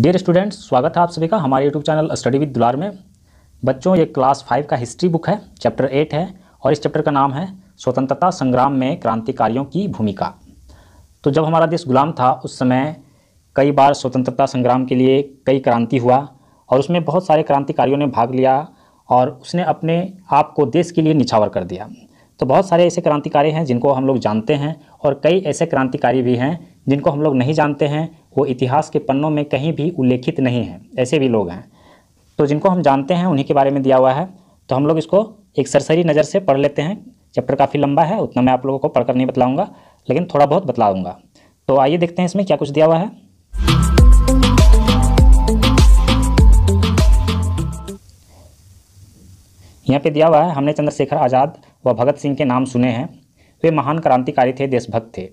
dear students स्वागत है आप सभी का हमारे यूट्यूब चैनल स्टडी विद दुलार में बच्चों ये क्लास फाइव का हिस्ट्री बुक है चैप्टर एट है और इस चैप्टर का नाम है स्वतंत्रता संग्राम में क्रांतिकारियों की भूमिका तो जब हमारा देश गुलाम था उस समय कई बार स्वतंत्रता संग्राम के लिए कई क्रांति हुआ और उसमें बहुत सारे क्रांतिकारियों ने भाग लिया और उसने अपने आप को देश के लिए निछावर कर दिया तो बहुत सारे ऐसे क्रांतिकारी हैं जिनको हम लोग जानते हैं और कई ऐसे क्रांतिकारी भी हैं जिनको हम लोग नहीं जानते हैं वो इतिहास के पन्नों में कहीं भी उल्लेखित नहीं है ऐसे भी लोग हैं तो जिनको हम जानते हैं उन्हीं के बारे में दिया हुआ है तो हम लोग इसको एक सरसरी नज़र से पढ़ लेते हैं चैप्टर काफ़ी लंबा है उतना मैं आप लोगों को पढ़कर नहीं बतलाऊँगा लेकिन थोड़ा बहुत बतलाऊँगा तो आइए देखते हैं इसमें क्या कुछ दिया हुआ है यहाँ पे दिया हुआ है हमने चंद्रशेखर आज़ाद व भगत सिंह के नाम सुने हैं वे महान क्रांतिकारी थे देशभक्त थे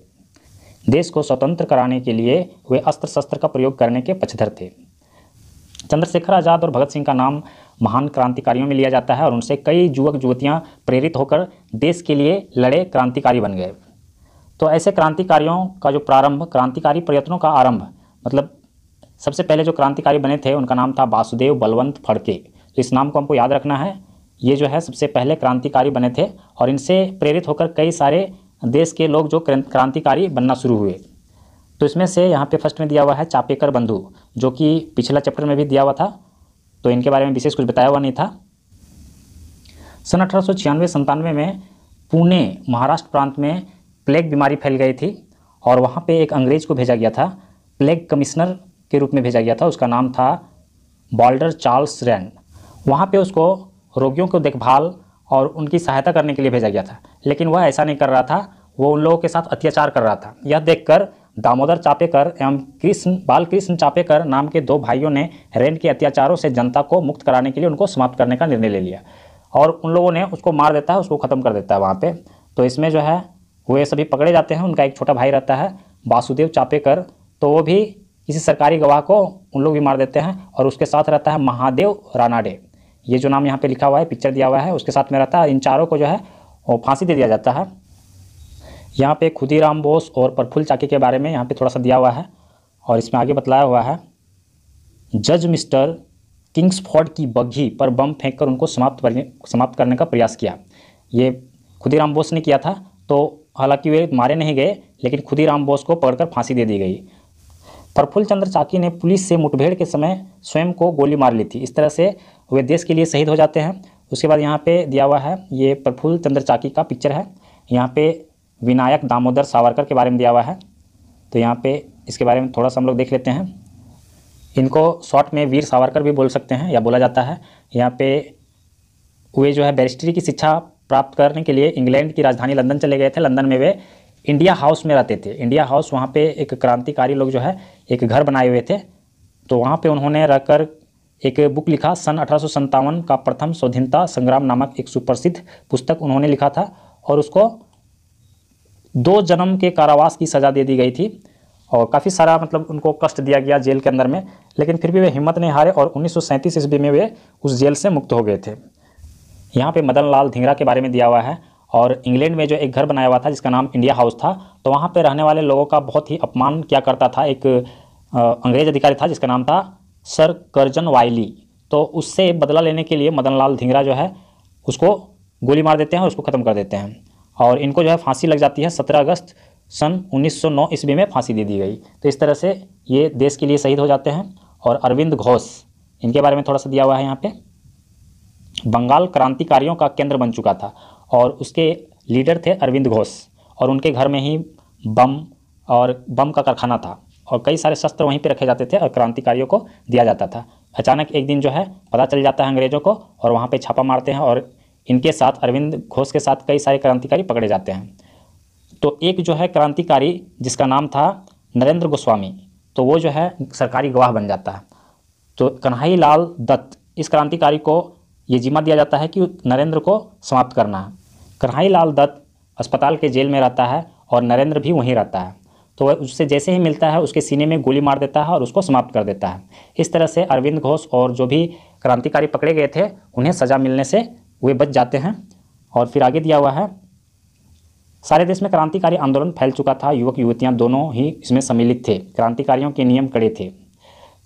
देश को स्वतंत्र कराने के लिए वे अस्त्र शस्त्र का प्रयोग करने के पक्षधर थे चंद्रशेखर आज़ाद और भगत सिंह का नाम महान क्रांतिकारियों में लिया जाता है और उनसे कई युवक युवतियाँ प्रेरित होकर देश के लिए लड़े क्रांतिकारी बन गए तो ऐसे क्रांतिकारियों का जो प्रारंभ क्रांतिकारी प्रयत्नों का आरंभ मतलब सबसे पहले जो क्रांतिकारी बने थे उनका नाम था वासुदेव बलवंत फड़के तो इस नाम को हमको याद रखना है ये जो है सबसे पहले क्रांतिकारी बने थे और इनसे प्रेरित होकर कई सारे देश के लोग जो क्रांतिकारी बनना शुरू हुए तो इसमें से यहाँ पे फर्स्ट में दिया हुआ है चापेकर बंधु जो कि पिछला चैप्टर में भी दिया हुआ था तो इनके बारे में विशेष कुछ बताया हुआ नहीं था सन अठारह सौ छियानवे में पुणे महाराष्ट्र प्रांत में प्लेग बीमारी फैल गई थी और वहाँ पे एक अंग्रेज को भेजा गया था प्लेग कमिश्नर के रूप में भेजा गया था उसका नाम था बॉल्डर चार्ल्स रैन वहाँ पे उसको रोगियों को देखभाल और उनकी सहायता करने के लिए भेजा गया था लेकिन वह ऐसा नहीं कर रहा था वो उन लोगों के साथ अत्याचार कर रहा था यह देखकर दामोदर चापेकर एवं कृष्ण बालकृष्ण चापेकर नाम के दो भाइयों ने रेन के अत्याचारों से जनता को मुक्त कराने के लिए उनको समाप्त करने का निर्णय ले लिया और उन लोगों ने उसको मार देता है उसको ख़त्म कर देता है वहाँ पर तो इसमें जो है वे सभी पकड़े जाते हैं उनका एक छोटा भाई रहता है वासुदेव चापेकर तो वो भी किसी सरकारी गवाह को उन लोग भी मार देते हैं और उसके साथ रहता है महादेव रानाडे ये जो नाम यहाँ पे लिखा हुआ है पिक्चर दिया हुआ है उसके साथ में रहता है इन चारों को जो है वो फांसी दे दिया जाता है यहाँ पे खुदीराम बोस और प्रफुल्ल चाकी के बारे में यहाँ पे थोड़ा सा दिया हुआ है और इसमें आगे बतलाया हुआ है जज मिस्टर किंग्सफोर्ड की बग्घी पर बम फेंक कर उनको समाप्त करने समाप्त करने का प्रयास किया ये खुदीराम बोस ने किया था तो हालांकि वे मारे नहीं गए लेकिन खुदीराम बोस को पकड़कर फांसी दे दी गई प्रफुल्ल चंद्र चाकी ने पुलिस से मुठभेड़ के समय स्वयं को गोली मार ली थी इस तरह से वे देश के लिए शहीद हो जाते हैं उसके बाद यहाँ पे दिया हुआ है ये प्रफुल्ल चंद्र चाकी का पिक्चर है यहाँ पे विनायक दामोदर सावरकर के बारे में दिया हुआ है तो यहाँ पे इसके बारे में थोड़ा सा हम लोग देख लेते हैं इनको शॉर्ट में वीर सावरकर भी बोल सकते हैं या बोला जाता है यहाँ पे वे जो है बैरिस्ट्री की शिक्षा प्राप्त करने के लिए इंग्लैंड की राजधानी लंदन चले गए थे लंदन में वे इंडिया हाउस में रहते थे इंडिया हाउस वहाँ पर एक क्रांतिकारी लोग जो है एक घर बनाए हुए थे तो वहाँ पर उन्होंने रहकर एक बुक लिखा सन अठारह का प्रथम स्वाधीनता संग्राम नामक एक सुप्रसिद्ध पुस्तक उन्होंने लिखा था और उसको दो जन्म के कारावास की सज़ा दे दी गई थी और काफ़ी सारा मतलब उनको कष्ट दिया गया जेल के अंदर में लेकिन फिर भी वे हिम्मत नहीं हारे और उन्नीस ईस्वी में वे उस जेल से मुक्त हो गए थे यहाँ पे मदन लाल धिंगरा के बारे में दिया हुआ है और इंग्लैंड में जो एक घर बनाया हुआ था जिसका नाम इंडिया हाउस था तो वहाँ पर रहने वाले लोगों का बहुत ही अपमान किया करता था एक अंग्रेज अधिकारी था जिसका नाम था सर करजन वाइली तो उससे बदला लेने के लिए मदन लाल धिंगरा जो है उसको गोली मार देते हैं और उसको ख़त्म कर देते हैं और इनको जो है फांसी लग जाती है सत्रह अगस्त सन 1909 ईस्वी में फांसी दे दी गई तो इस तरह से ये देश के लिए शहीद हो जाते हैं और अरविंद घोष इनके बारे में थोड़ा सा दिया हुआ है यहाँ पे बंगाल क्रांतिकारियों का केंद्र बन चुका था और उसके लीडर थे अरविंद घोष और उनके घर में ही बम और बम का कारखाना था और कई सारे शस्त्र वहीं पर रखे जाते थे और क्रांतिकारियों को दिया जाता था अचानक एक दिन जो है पता चल जाता है अंग्रेज़ों को और वहाँ पर छापा मारते हैं और इनके साथ अरविंद घोष के साथ कई सारे क्रांतिकारी पकड़े जाते हैं तो एक जो है क्रांतिकारी जिसका नाम था नरेंद्र गोस्वामी तो वो जो है सरकारी गवाह बन जाता है तो कन्हई लाल दत्त इस क्रांतिकारी को ये जिम्मा दिया जाता है कि नरेंद्र को समाप्त करना है कन्हई लाल दत्त अस्पताल के जेल में रहता है और नरेंद्र भी वहीं रहता है तो वह उससे जैसे ही मिलता है उसके सीने में गोली मार देता है और उसको समाप्त कर देता है इस तरह से अरविंद घोष और जो भी क्रांतिकारी पकड़े गए थे उन्हें सज़ा मिलने से वे बच जाते हैं और फिर आगे दिया हुआ है सारे देश में क्रांतिकारी आंदोलन फैल चुका था युवक युवतियां दोनों ही इसमें सम्मिलित थे क्रांतिकारियों के नियम कड़े थे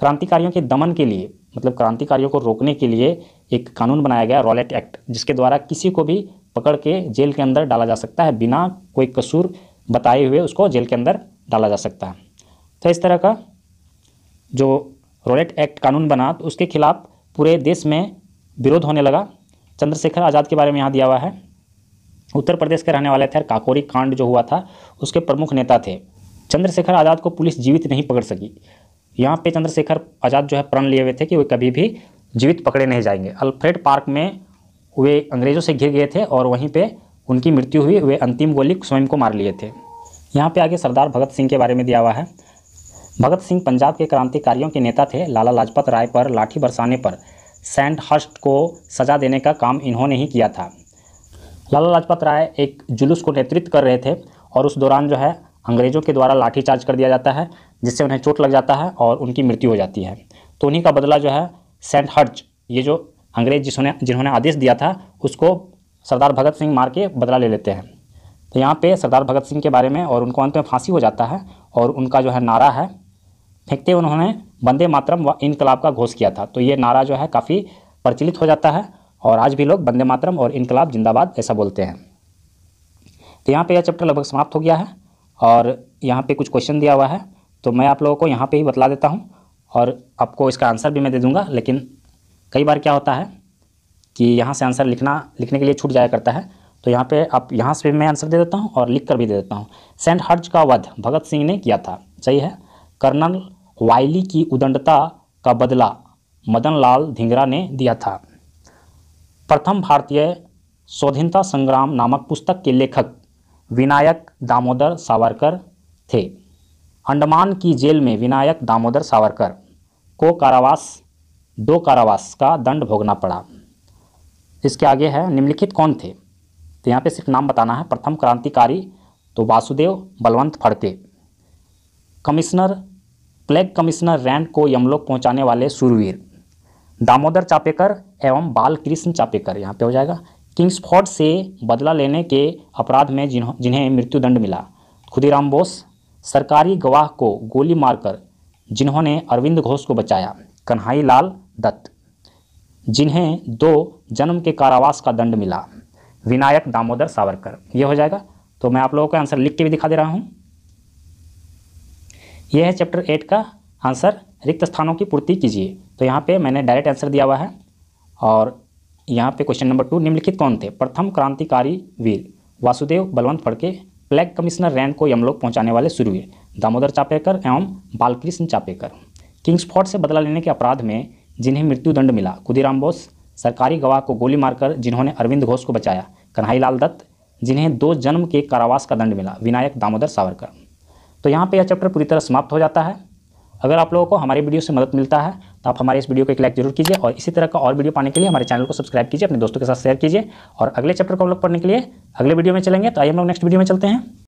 क्रांतिकारियों के दमन के लिए मतलब क्रांतिकारियों को रोकने के लिए एक कानून बनाया गया रॉलेट एक्ट जिसके द्वारा किसी को भी पकड़ के जेल के अंदर डाला जा सकता है बिना कोई कसूर बताए हुए उसको जेल के अंदर डाला जा सकता है तो इस तरह का जो रोलेट एक्ट कानून बना तो उसके खिलाफ पूरे देश में विरोध होने लगा चंद्रशेखर आज़ाद के बारे में यहाँ दिया हुआ है उत्तर प्रदेश के रहने वाले थे काकोरी कांड जो हुआ था उसके प्रमुख नेता थे चंद्रशेखर आज़ाद को पुलिस जीवित नहीं पकड़ सकी यहाँ पे चंद्रशेखर आज़ाद जो है प्रण लिए हुए थे कि वे कभी भी जीवित पकड़े नहीं जाएंगे अल्फ्रेड पार्क में वे अंग्रेज़ों से घिर गए थे और वहीं पर उनकी मृत्यु हुई वे अंतिम गोली स्वयं को मार लिए थे यहाँ पे आगे सरदार भगत सिंह के बारे में दिया हुआ है भगत सिंह पंजाब के क्रांतिकारियों के नेता थे लाला लाजपत राय पर लाठी बरसाने पर सैंड हर्स्ट को सजा देने का काम इन्होंने ही किया था लाला लाजपत राय एक जुलूस को नेतृत्व कर रहे थे और उस दौरान जो है अंग्रेज़ों के द्वारा लाठी चार्ज कर दिया जाता है जिससे उन्हें चोट लग जाता है और उनकी मृत्यु हो जाती है तो उन्हीं का बदला जो है सेंट हर्ज ये जो अंग्रेज जिसने जिन्होंने आदेश दिया था उसको सरदार भगत सिंह मार के बदला ले लेते हैं तो यहाँ पे सरदार भगत सिंह के बारे में और उनको अंत में फांसी हो जाता है और उनका जो है नारा है फेंकते उन्होंने वंदे मातरम व इनकलाब का घोष किया था तो ये नारा जो है काफ़ी प्रचलित हो जाता है और आज भी लोग वंदे मातरम और इनकलाब जिंदाबाद ऐसा बोलते हैं तो यहाँ पर यह चैप्टर लगभग समाप्त हो गया है और यहाँ पर कुछ क्वेश्चन दिया हुआ है तो मैं आप लोगों को यहाँ पर ही बतला देता हूँ और आपको इसका आंसर भी मैं दे दूँगा लेकिन कई बार क्या होता है कि यहाँ से आंसर लिखना लिखने के लिए छूट जाया करता है तो यहाँ पे आप यहाँ से भी मैं आंसर दे देता हूँ और लिख कर भी दे देता हूँ सेंट हर्ज का वध भगत सिंह ने किया था सही है कर्नल वाइली की उदंडता का बदला मदन लाल धिंगरा ने दिया था प्रथम भारतीय स्वाधीनता संग्राम नामक पुस्तक के लेखक विनायक दामोदर सावरकर थे अंडमान की जेल में विनायक दामोदर सावरकर को कारावास दो कारावास का दंड भोगना पड़ा इसके आगे है निम्नलिखित कौन थे तो यहाँ पे सिर्फ नाम बताना है प्रथम क्रांतिकारी तो Vasudev Balwant Phadke commissioner plague commissioner Rand को यमलोक पहुँचाने वाले सूरवीर दामोदर चापेकर एवं बालकृष्ण चापेकर यहाँ पे हो जाएगा किंग्सफोर्ड से बदला लेने के अपराध में जिन्हों जिन्हें मृत्युदंड मिला खुदीराम बोस सरकारी गवाह को गोली मारकर जिन्होंने अरविंद घोष को बचाया कन्हई लाल दत्त जिन्हें दो जन्म के कारावास का दंड मिला विनायक दामोदर सावरकर ये हो जाएगा तो मैं आप लोगों को आंसर लिख के भी दिखा दे रहा हूँ यह है चैप्टर एट का आंसर रिक्त स्थानों की पूर्ति कीजिए तो यहाँ पे मैंने डायरेक्ट आंसर दिया हुआ है और यहाँ पे क्वेश्चन नंबर टू निम्नलिखित कौन थे प्रथम क्रांतिकारी वीर Vasudev Balwant Phadke flag commissioner rank को यमलोक पहुँचाने वाले सूर्यवीर दामोदर चापेकर एवं बालकृष्ण चापेकर किंग्सफोर्ड से बदला लेने के अपराध में जिन्हें मृत्युदंड मिला खुदीराम बोस सरकारी गवाह को गोली मारकर जिन्होंने अरविंद घोष को बचाया लाल दत्त जिन्हें दो जन्म के कारावास का दंड मिला विनायक दामोदर सावरकर तो यहाँ पे यह चैप्टर पूरी तरह समाप्त हो जाता है अगर आप लोगों को हमारी वीडियो से मदद मिलता है तो आप हमारे इस वीडियो को एक लाइक जरूर कीजिए और इसी तरह का और वीडियो पाने के लिए हमारे चैनल को सब्सक्राइब कीजिए अपने दोस्तों के साथ शेयर कीजिए और अगले चैप्टर को हम लोग पढ़ने के लिए अगले वीडियो में चलेंगे तो आइए हम लोग नेक्स्ट वीडियो में चलते हैं